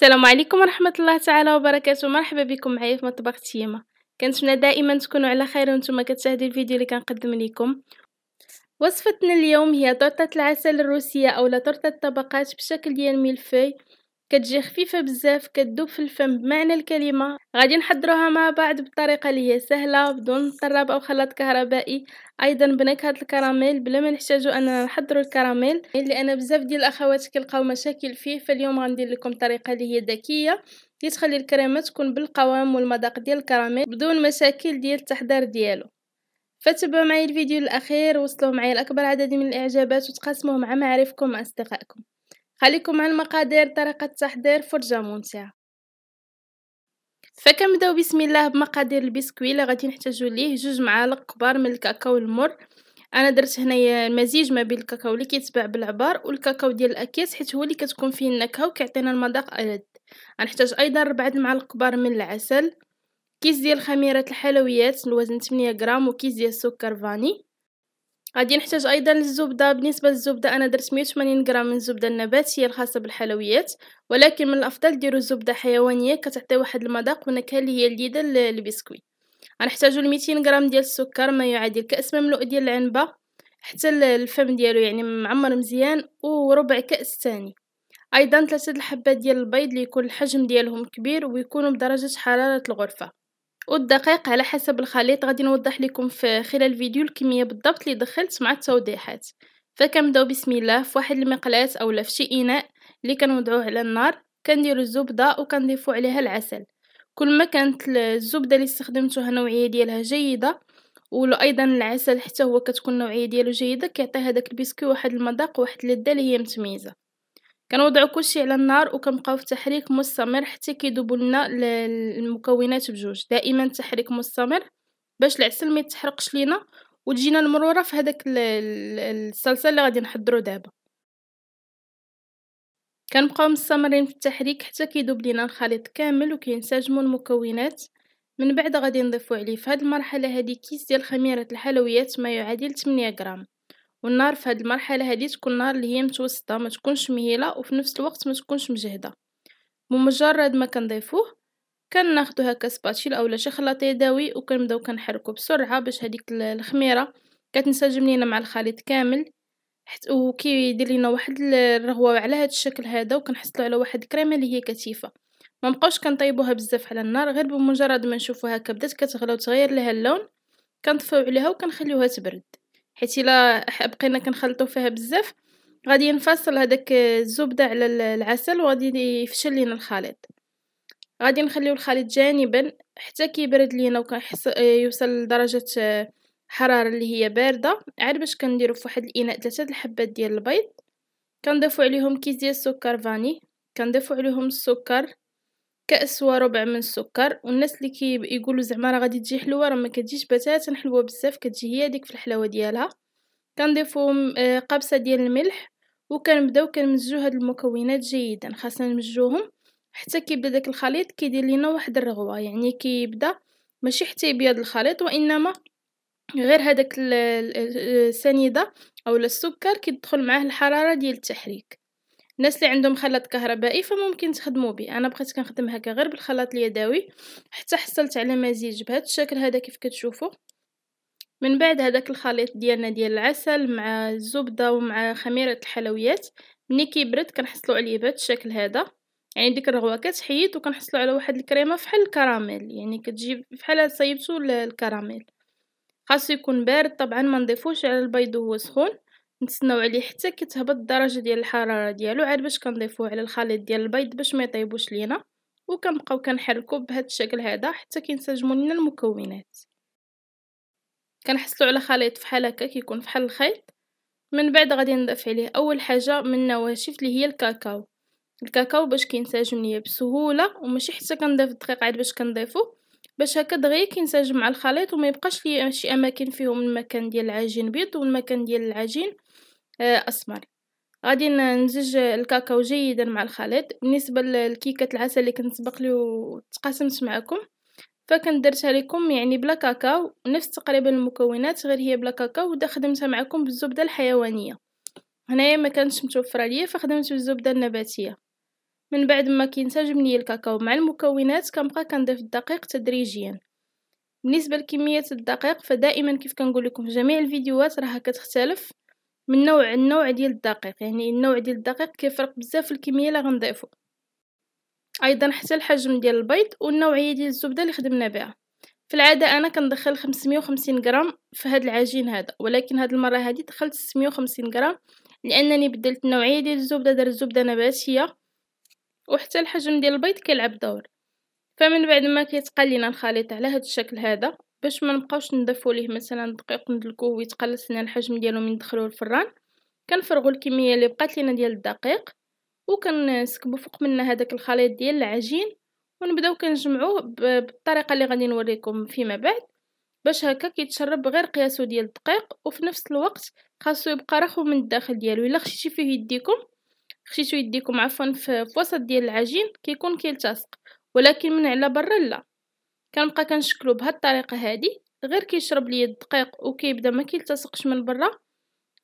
السلام عليكم ورحمة الله تعالى وبركاته مرحبا بكم معايا في مطبخ تيما كنتمنى دائما تكونوا على خير وانتم كتشاهدوا الفيديو اللي كنقدم لكم وصفتنا اليوم هي تورتة العسل الروسية او تورتة الطبقات بشكل ديال ميلفي كتجي خفيفه بزاف كتدوب في الفم بمعنى الكلمه غادي نحضروها مع بعض بطريقه اللي هي سهله بدون طراب او خلاط كهربائي ايضا بنكهه الكراميل بلا ما نحتاجو اننا نحضرو الكراميل لان بزاف ديال الاخوات كيلقاو مشاكل فيه فاليوم غندير لكم طريقه اللي هي ذكيه اللي تخلي الكريمه تكون بالقوام والمذاق ديال الكراميل بدون مشاكل ديال التحضير ديالو فتبعوا معي الفيديو الاخير وصلوا معي لاكبر عدد من الاعجابات وتقاسموه مع معارفكم واصدقائكم خليكم مع المقادير طريقة تحضير فرجة ممتعة فكنبداو بسم الله بمقادير البسكوي اللي غادي نحتاجو ليه جوج معالق كبار من الكاكاو المر انا درت هنايا المزيج ما بين الكاكاو اللي كيتباع بالعبار والكاكاو ديال الاكياس حيت هو اللي كتكون فيه النكهه وكيعطينا المذاق الد غنحتاج ايضا ربعة المعالق كبار من العسل كيس ديال خميره الحلويات الوزن 8 غرام وكيس ديال السكر فاني غادي نحتاج ايضا الزبده بالنسبه للزبده انا درت 180 غرام من الزبده النباتيه الخاصه بالحلويات ولكن من الافضل ديروا الزبده حيوانيه كتعطي واحد المذاق ونكهه اللي هي لذيذه للبسكويت غنحتاجوا 200 غرام ديال السكر ما يعادل كاس مملوء ديال العنبه حتى الفم ديالو يعني معمر مزيان وربع كاس ثاني ايضا ثلاثه الحبات ديال البيض اللي يكون الحجم ديالهم كبير ويكونوا بدرجه حراره الغرفه والدقيق على حسب الخليط غادي نوضح لكم في خلال الفيديو الكميه بالضبط اللي دخلت مع التوضيحات فكنبداو بسم الله في واحد المقلاة اولا في شي اناء اللي كنوضعوه على النار كنديروا الزبده وكنضيفوا عليها العسل كل ما كانت الزبده اللي استخدمتوها نوعيه ديالها جيده ولو ايضا العسل حتى هو كتكون نوعيه ديالو جيده كيعطي هذاك البسكوي واحد المذاق واحد اللذه اللي هي متميزه كنوضعو كلشي على النار وكنبقاو في تحريك مستمر حتى كيذوبوا لنا المكونات بجوج دائما تحريك مستمر باش العسل ما يتحرقش لينا وتجينا المروره في هذاك الصلصه اللي غادي نحضرو دابا كنبقاو مستمرين في التحريك حتى كيذوب لينا الخليط كامل وكينسجموا المكونات من بعد غادي نضيفو عليه في هذه المرحله هذه كيس ديال خميره الحلويات ما يعادل 8 غرام والنار في هذه المرحله هذه تكون نار اللي هي متوسطه ما تكونش مهيله وفي نفس الوقت ما تكونش مجهده بمجرد ما كنضيفوه كناخذوا هكا سباتشيل اولا شي خلاط يدوي وكنبداو كنحركو بسرعه باش هذيك الخميره كتنسجم لينا مع الخليط كامل حيت وكيدير لينا واحد الرغوه على هذا الشكل هذا وكنحصلوا على واحد الكريمه اللي هي كثيفه ما نبقاوش كنطيبوها بزاف على النار غير بمجرد ما نشوفوها هكا بدات كتغلى وتغير لها اللون كنطفيو عليها وكنخليوها تبرد حيت الا بقينا كنخلطو فيها بزاف غادي ينفصل هذاك الزبده على العسل وغادي يفشل لينا الخليط غادي نخليو الخليط جانبا حتى كيبرد لينا وكنحس يوصل لدرجه حراره اللي هي بارده عاد باش كنديرو في واحد الاناء ثلاثه الحبات ديال البيض كنضيفو عليهم كيس ديال السكر فاني كنضيفو عليهم السكر كأس وربع من السكر والناس اللي كي يقولوا زعما راه غادي تجي حلوه راه ما كتجيش بتاتا حلوه بزاف كتجي هي هذيك في الحلاوه ديالها كنضيفو آه، قبصه ديال الملح وكنبداو كنمزجو هاد المكونات جيدا خاصنا نمزجوهم حتى كيبدا داك الخليط كيدير لينا واحد الرغوه يعني كيبدا ماشي حتى يبيض الخليط وانما غير هذاك السنيده اولا السكر كيدخل معاه الحراره ديال التحريك الناس اللي عندهم خلاط كهربائي فممكن تخدموا به انا بقيت كنخدم هكا غير بالخلاط اليدوي حتى حصلت على مزيج بهذا الشكل هذا كيف كتشوفوا من بعد هذاك الخليط ديالنا ديال العسل مع الزبده ومع خميره الحلويات ملي كيبرد كنحصلوا عليه بهذا الشكل هذا يعني ديك الرغوه كتحيد وكنحصلوا على واحد الكريمه فحال الكراميل يعني كتجيب بحال صيبتو الكراميل خاصو يكون بارد طبعا ما نضيفوش على البيض وهو سخون نتسناو عليه حتى كتهبط الدرجه ديال الحراره ديالو عاد باش كنضيفوه على الخليط ديال البيض باش ما يطيبوش لينا وكنبقاو كنحركو بهذا الشكل هذا حتى كينسجموا لنا المكونات كنحصلوا على خليط فحال هكا كيكون فحال الخيط من بعد غادي نضيف عليه اول حاجه من النواشف اللي هي الكاكاو الكاكاو باش كينسجم ليا بسهوله وماشي حتى كنضيف الدقيق عاد باش كنضيفو باش هكا دغيا كينسجم مع الخليط وما يبقاش ليا شي اماكن فيهم المكان ديال العجين بيض والمكان ديال العجين آه، أسمر غادي نزج الكاكاو جيدا مع الخليط بالنسبه للكيكة العسل اللي كنت سبق لي وتقاسمت معكم فكندرتها لكم يعني بلا كاكاو نفس تقريبا المكونات غير هي بلا كاكاو ودا خدمتها معكم بالزبده الحيوانيه هنايا ما كانتش متوفره ليا فخدمت بالزبده النباتيه من بعد ما كينسجم لي الكاكاو مع المكونات كنبقى كنضيف الدقيق تدريجيا بالنسبه لكميه الدقيق فدائما كيف كنقول لكم في جميع الفيديوهات راها كتختلف من نوع النوع ديال الدقيق يعني النوع ديال الدقيق كيفرق بزاف في الكميه اللي غنضيفو ايضا حتى الحجم ديال البيض والنوعيه ديال الزبده اللي خدمنا بها في العاده انا كندخل 550 غرام في هاد العجين هذا ولكن هاد المره هادي دخلت 650 غرام لانني بدلت النوعيه ديال الزبده دار الزبده نباتيه وحتى الحجم ديال البيض كيلعب دور فمن بعد ما كيتقال لينا الخليط على هاد الشكل هذا باش ما نبقاوش ندفو ليه مثلا دقيق ندلكوه ويتقلص لنا الحجم ديالو من ندخلوه الفران كنفرغوا الكميه اللي بقات لينا ديال الدقيق وكنسكبوا فوق منها هذاك الخليط ديال العجين ونبداو كنجمعوه بالطريقه اللي غادي نوريكم فيما بعد باش هكا كيتشرب غير قياسو ديال الدقيق وفي نفس الوقت خاصو يبقى راخو من الداخل ديالو الا خشيتي فيه يديكم خشيتو يديكم عفوا في وسط ديال العجين كيكون كيلتصق ولكن من على برا لا كنبقى كنشكلو بهاد الطريقه هادي غير كيشرب ليا الدقيق وكيبدا ما كيلتصقش من برا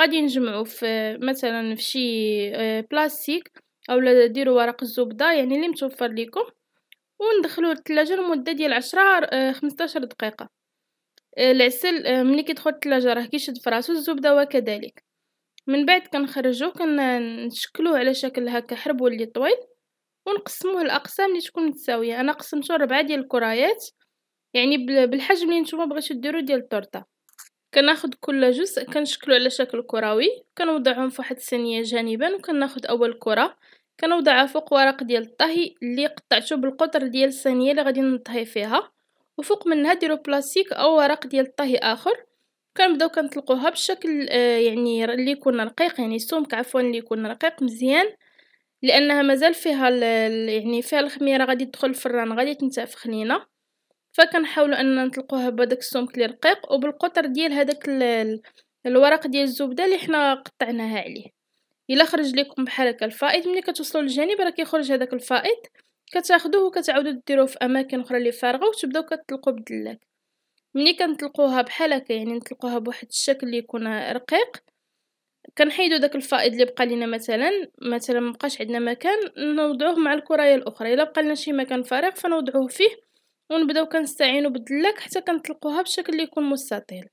غادي نجمعو في مثلا في شي آه، بلاستيك اولا ديروا ورق الزبده يعني اللي متوفر لكم وندخلوه للثلاجه لمده ديال 10 15 آه، دقيقه آه، العسل ملي كيدخل الثلاجه راه كيشد فراسو الزبده وكذلك من بعد كنخرجوه كنشكلوه على شكل هكا حرب ولي طويل ونقسموه الاقسام اللي تكون متساويه انا قسمته ربعة ديال الكرايات يعني بالحجم اللي نتوما بغيتو ديرو ديال التورته كناخذ كل جزء كنشكلو على شكل كروي كنوضعهم فواحد الصينيه جانبا وكناخذ اول كره كنوضعها فوق ورق ديال الطهي اللي قطعته بالقطر ديال الصينيه اللي غادي نطهي فيها وفوق منها ديرو بلاستيك او ورق ديال الطهي اخر كنبداو كنطلقوها بشكل آه، يعني اللي يكون رقيق يعني السمك عفوا اللي يكون رقيق مزيان لانها مازال فيها يعني فيها الخميره غادي تدخل الفران غادي تنتفخ لينا فكنحاولوا اننا نطلقوها بهذاك السمك اللي رقيق وبالقطر ديال هذاك الورق ديال الزبده اللي حنا قطعناها عليه الا خرج لكم بحال هكا الفائض ملي كتوصلوا للجانب راه كيخرج هذاك الفائض كتاخذوه وكتعاودوا ديروه في اماكن اخرى اللي فارغه وتبداو كتطلقوا بالدلاك ملي كنطلقوها بحال هكا يعني نطلقوها بواحد الشكل اللي يكون رقيق كنحيدو داك الفائض اللي بقى لينا مثلا مثلا مبقاش عندنا مكان نوضعوه مع الكرايه الاخرى الا بقى لنا شي مكان فارغ فنوضعوه فيه ونبداو كنستعينو بالدلاك حتى كنطلقوها بشكل اللي يكون مستطيل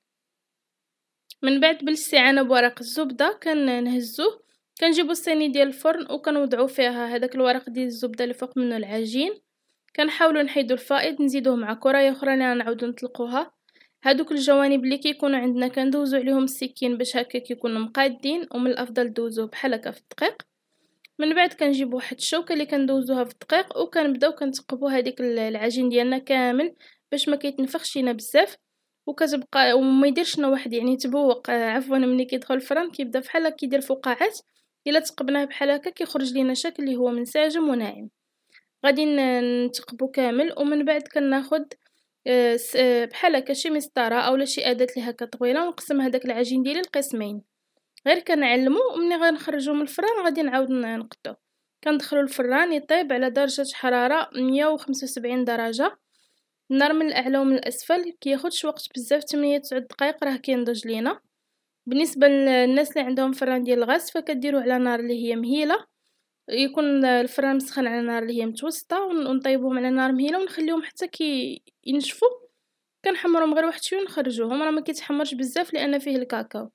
من بعد بالاستعانه بورق الزبده كنهزوه كنجيبو الصيني ديال الفرن وكنوضعو فيها هذاك الورق ديال الزبده اللي فوق منه العجين كنحاولو نحيدو الفائض نزيدوه مع كره اخرى اللي غنعاودو نطلقوها هادوك الجوانب اللي كيكونوا عندنا كندوزو عليهم السكين باش هكا كيكونوا مقادين ومن الافضل دوزوه بحال هكا في الدقيق من بعد كنجيب واحد الشوكه اللي كندوزوها في الدقيق وكنبداو كنثقبوا هذيك العجين ديالنا كامل باش ما كيتنفخش لينا بزاف وكتبقى وما يديرش واحد يعني تبوق عفوا ملي كيدخل الفرن كيبدا بحال هكا كيدير فقاعات الا تقبناه بحال هكا كيخرج لينا شكل اللي هو منسجم وناعم غادي نتقبو كامل ومن بعد كناخد آه، بحال هكا شي مسطره اولا شي اداه اللي هكا طويله ونقسم هذاك العجين ديالي لقسمين غير كنعلمو وملي غنخرجو من الفران غادي نعاود نقطو كندخلو الفران يطيب على درجه حراره 175 درجه النار من الاعلى ومن الاسفل كياخدش وقت بزاف 8 9 دقائق راه كينضج لينا بالنسبه للناس اللي عندهم فران ديال الغاز فكديروه على نار اللي هي مهيله يكون الفران مسخن على نار اللي هي متوسطه ونطيبوهم على نار مهيله ونخليهم حتى كي ينشفوا كنحمرهم غير واحد شويه ونخرجوهم راه ما كيتحمرش بزاف لان فيه الكاكاو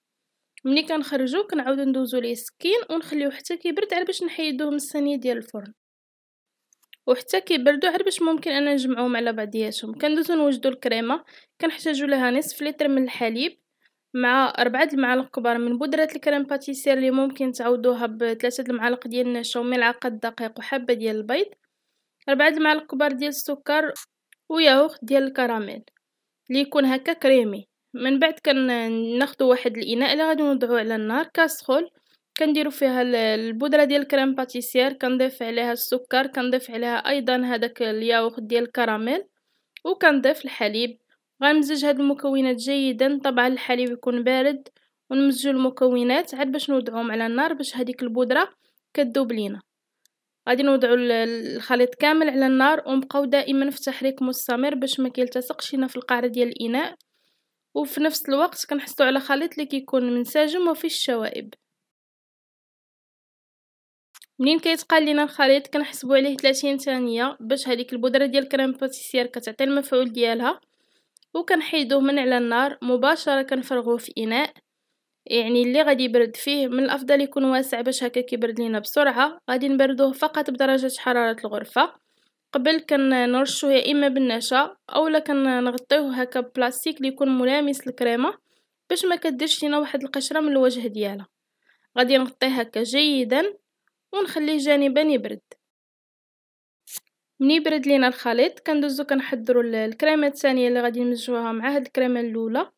ملي كنخرجو كنعاودو ندوزو ليه السكين ونخليوه حتى كيبرد على باش نحيدوه من الصينيه ديال الفرن وحتى كيبردو عاد باش ممكن انا نجمعوهم على بعضياتهم كندوزو نوجدو الكريمه كنحتاجو لها نصف لتر من الحليب مع أربعة المعالق كبار من بودرة الكريم باتيسير اللي ممكن تعوضوها بثلاثة المعالق ديال النشا وملعقة دقيق وحبة ديال البيض أربعة المعالق كبار ديال السكر وياغورت ديال الكراميل اللي يكون هكا كريمي من بعد كناخذوا واحد الاناء اللي غادي نوضعوه على النار كاسخول كنديروا فيها البودره ديال كريم باتيسير كنضيف عليها السكر كنضيف عليها ايضا هذاك الياقوت ديال الكراميل وكنضيف الحليب غنمزج هاد المكونات جيدا طبعا الحليب يكون بارد ونمزجو المكونات عاد باش نوضعوهم على النار باش هذيك البودره كذوب لينا غادي نوضعو الخليط كامل على النار ونبقاو دائما في تحريك مستمر باش ما كيلتصقش لينا في القاع ديال الاناء وفي نفس الوقت كنحسوا على خليط اللي كيكون منسجم وفي الشوائب منين كيتقال لينا الخليط كنحسبوا عليه 30 ثانيه باش هذيك البودره ديال كريم باتيسير كتعطي المفعول ديالها وكنحيدوه من على النار مباشره كنفرغوه في اناء يعني اللي غادي يبرد فيه من الافضل يكون واسع باش هكا كيبرد لينا بسرعه غادي نبردوه فقط بدرجه حراره الغرفه قبل نرشو يا اما بالنشا اولا كنغطيوه هكا ببلاستيك اللي يكون ملامس الكريمه باش ما كديرش لينا واحد القشره من الوجه ديالها غادي نغطيه هكا جيدا ونخليه جانبا يبرد من يبرد لينا الخليط كندوزو كنحضروا الكريمه الثانيه اللي غادي نمزجوها مع هاد الكريمه الاولى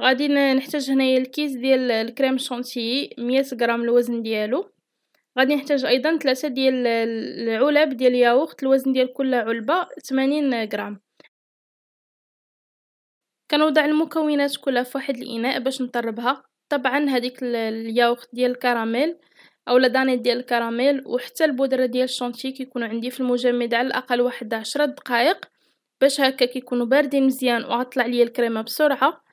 غادي نحتاج هنايا الكيس ديال الكريم شونتيي 100 غرام الوزن ديالو غادي نحتاج ايضا ثلاثه ديال العلب ديال الياغورت الوزن ديال كل علبه 80 غرام كنوضع المكونات كلها في واحد الاناء باش نطربها طبعا هذيك الياغورت ديال الكراميل او داني ديال الكراميل وحتى البودره ديال الشونتي كيكونوا عندي في المجمد على الاقل واحد 10 دقائق باش هكا كيكونوا باردين مزيان وغطلع ليا الكريمه بسرعه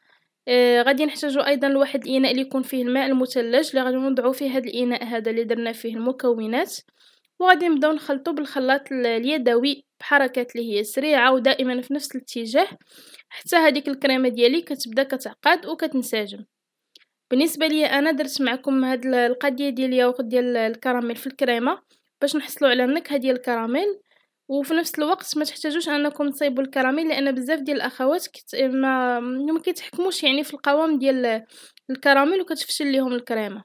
آه، غادي نحتاجو ايضا لواحد الاناء اللي يكون فيه الماء المثلج اللي غادي نوضعو فيه هذا الاناء هذا اللي درنا فيه المكونات وغادي نبداو نخلطو بالخلاط اليدوي بحركات اللي هي سريعه ودائما في نفس الاتجاه حتى هذيك الكريمه ديالي كتبدا كتعقد وكتنسجم بالنسبه ليا انا درت معكم هاد القضيه ديال الياقوت ديال الكراميل في الكريمه باش نحصلوا على النكهه ديال الكراميل وفي نفس الوقت ما تحتاجوش انكم تصيبوا الكراميل لان بزاف ديال الاخوات كت... ما ما كيتحكموش يعني في القوام ديال الكراميل وكتفشل ليهم الكريمه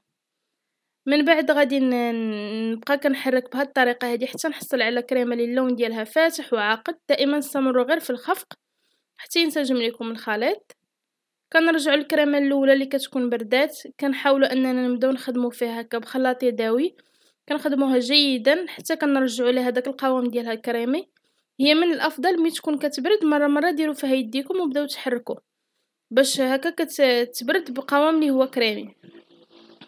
من بعد غادي نبقى كنحرك بهاد الطريقه هذه حتى نحصل على كريمه اللي اللون ديالها فاتح وعاقد دائما نستمروا غير في الخفق حتى ينسجم لكم الخليط كنرجعوا الكريمه الاولى اللي كتكون بردات كنحاولوا اننا نبداو نخدموا فيها هكا بخلاط يدوي كنخدموها جيدا حتى كنرجعوا لها داك القوام ديالها كريمي هي من الافضل ملي تكون كتبرد مره مره ديروا فيها يديكم وبداو تحركوا باش هكا كتبرد بقوام اللي هو كريمي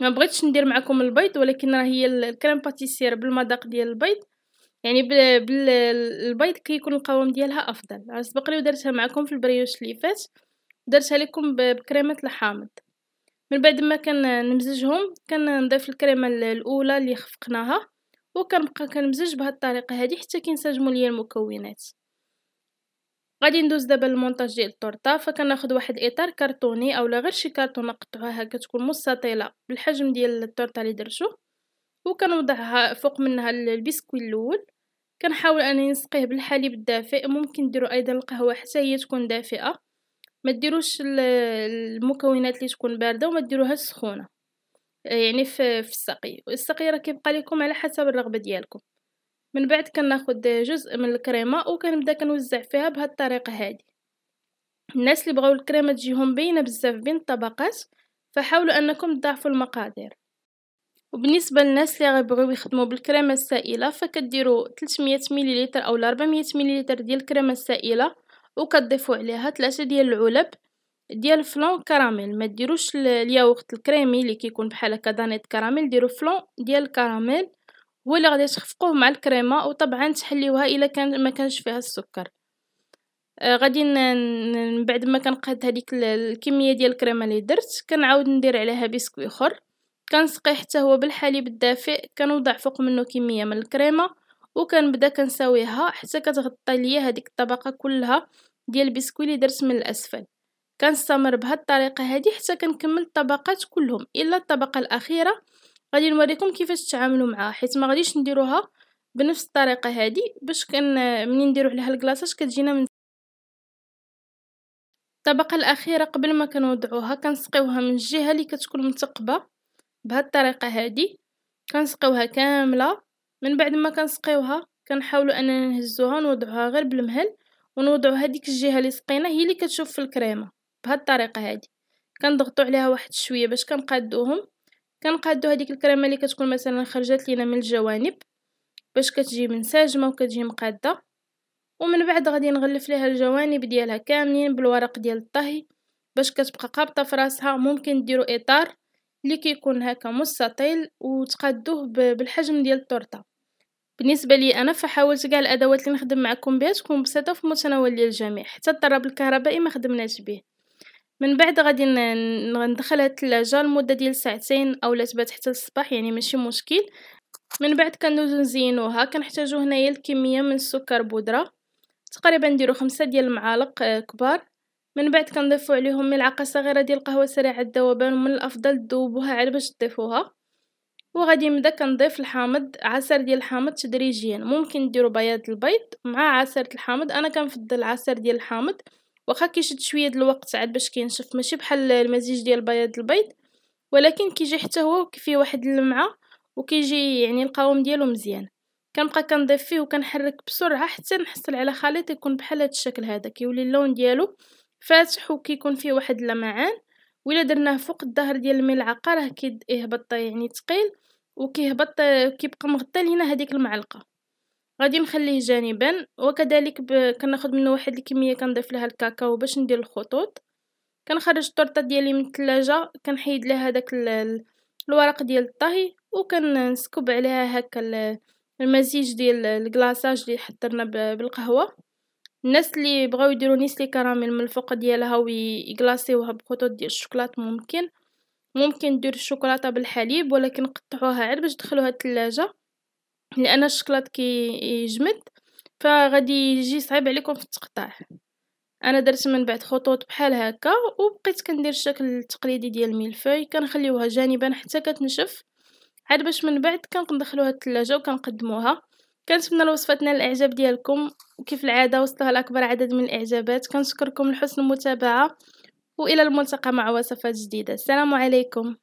ما بغيتش ندير معكم البيض ولكن راه هي الكريم باتيسير بالمذاق ديال البيض يعني بالبيض كيكون القوام ديالها افضل سبق لي ودرتها معكم في البريوش اللي فات درتها لكم بكريمه الحامض من بعد ما كنمزجهم كنضيف الكريمه الاولى اللي خفقناها وكنبقى كنمزج بهذه الطريقه هذه حتى كينسجموا ليا المكونات غادي ندوز دابا للمونتاج ديال الطورطه فكناخذ واحد اطار كرتوني اولا غير شي كرتونه نقطعوها هكا تكون مستطيله بالحجم ديال الطورطه اللي درتو وكنوضعها فوق منها البسكوي الاول كنحاول انني نسقيه بالحليب الدافئ ممكن ديروا ايضا القهوه حتى هي تكون دافئه ما ديروش المكونات اللي تكون بارده وما ديروهاش سخونه يعني في في السقي السقي راه كيبقى لكم على حسب الرغبه ديالكم من بعد كناخد جزء من الكريمه وكنبدا كنوزع فيها بهاد الطريقه هادي الناس اللي بغاو الكريمه تجيهم باينه بزاف بين الطبقات فحاولوا انكم تضاعفوا المقادير وبالنسبه للناس اللي غيبغيو يخدموا بالكريمه السائله فكديروا 300 مليلتر او 400 مليلتر ديال الكريمه السائله وكتضيفوا عليها ثلاثة ديال العلب ديال فلون كراميل ما ديروش الياغورت الكريمي اللي كيكون بحال هكا دانيت كراميل ديروا فلون ديال الكراميل هو اللي غادي تخفقوه مع الكريمه وطبعا تحليوها الا كان ما كانش فيها السكر آه، غادي من بعد ما كنقاد هذيك الكميه ديال الكريمه اللي درت كنعاود ندير عليها بسكوي اخر كنسقي حتى هو بالحليب الدافئ كنوضع فوق منه كميه من الكريمه وكنبدا كنساويها حتى كتغطي ليا هذيك الطبقه كلها ديال البسكويت اللي درت من الاسفل كنستمر بهاد الطريقه هادي حتى كنكمل الطبقات كلهم الا الطبقه الاخيره غادي نوريكم كيفاش تتعاملوا معها حيت ما غاديش نديروها بنفس الطريقه هادي باش كن منين نديرو عليها الكلاصاج كتجينا من الطبقه الاخيره قبل ما كنوضعوها كنسقيوها من الجهه اللي كتكون متقبه بهاد الطريقه هادي كنسقيوها كامله من بعد ما كنسقيوها كنحاولوا اننا نهزوها ونوضعوها غير بالمهل ونوضعوا هذيك الجهه اللي سقينا هي اللي كتشوف في الكريمه بهاد الطريقه هادي كنضغطوا عليها واحد شويه باش كنقادوهم كنقادو هذيك الكريمه اللي كتكون مثلا خرجت لينا من الجوانب باش كتجي منسجمه وكتجي مقاده ومن بعد غادي نغلف ليها الجوانب ديالها كاملين بالورق ديال الطهي باش كتبقى قابطه في راسها ممكن ديروا اطار اللي كيكون هكا مستطيل وتقادوه بالحجم ديال التورته بالنسبه لي انا فحاولت كاع الادوات اللي نخدم معكم بها تكون بسيطه في متناول الجميع حتى الطراب الكهربائي ما خدمناش به من بعد غادي ندخلها الثلاجه لمده ديال ساعتين اولا تبات حتى الصباح يعني ماشي مشكل من بعد كندوزو نزينوها كنحتاجو هنايا الكميه من السكر بودره تقريبا نديرو خمسة ديال المعالق آه، كبار من بعد كنضيفو عليهم ملعقه صغيره ديال القهوه سريعه الذوبان ومن الافضل تذوبوها على باش تضيفوها وغادي نبدا كنضيف الحامض عصير ديال الحامض تدريجيا ممكن ديروا بياض البيض مع عصير الحامض انا كنفضل عصير ديال الحامض واخا كيشد شويه ديال الوقت عاد باش كينشف ماشي بحال المزيج ديال بياض البيض ولكن كيجي حتى هو فيه واحد اللمعه وكيجي يعني القوام ديالو مزيان كنبقى كنضيف فيه وكنحرك بسرعه حتى نحصل على خليط يكون بحال هذا الشكل هذا كيولي اللون ديالو فاتح وكيكون فيه واحد اللمعان ولا درناه فوق الظهر ديال الملعقه راه كيهبط يعني ثقيل وكيهبط كيبقى مغطى لينا هذيك المعلقه غادي نخليه جانبا وكذلك ب... كناخذ منه واحد الكميه كنضيف لها الكاكاو باش ندير الخطوط كنخرج الطرطه ديالي من الثلاجه كنحيد لها داك ال... الورق ديال الطهي وكنسكب عليها هكا المزيج ديال الكلاصاج اللي حضرنا بالقهوه الناس اللي بغاو يديروا نيسلي كراميل من الفوق ديالها ويكلاصيوها بخطوط ديال الشوكولات ممكن ممكن ديروا الشوكولاته بالحليب ولكن قطعوها عاد باش تدخلوها الثلاجه لان الشكلاط كيجمد فغادي يجي صعيب عليكم في التقطاع انا درت من بعد خطوط بحال هكا وبقيت كندير الشكل التقليدي ديال الملفاي كنخليوها جانبا حتى كتنشف عاد باش من بعد كندخلوها الثلاجه وكنقدموها كنتمنى الوصفه تنال الاعجاب ديالكم وكيف العاده وصلها لاكبر عدد من الاعجابات كنشكركم لحسن المتابعه وإلى الملتقى مع وصفات جديدة السلام عليكم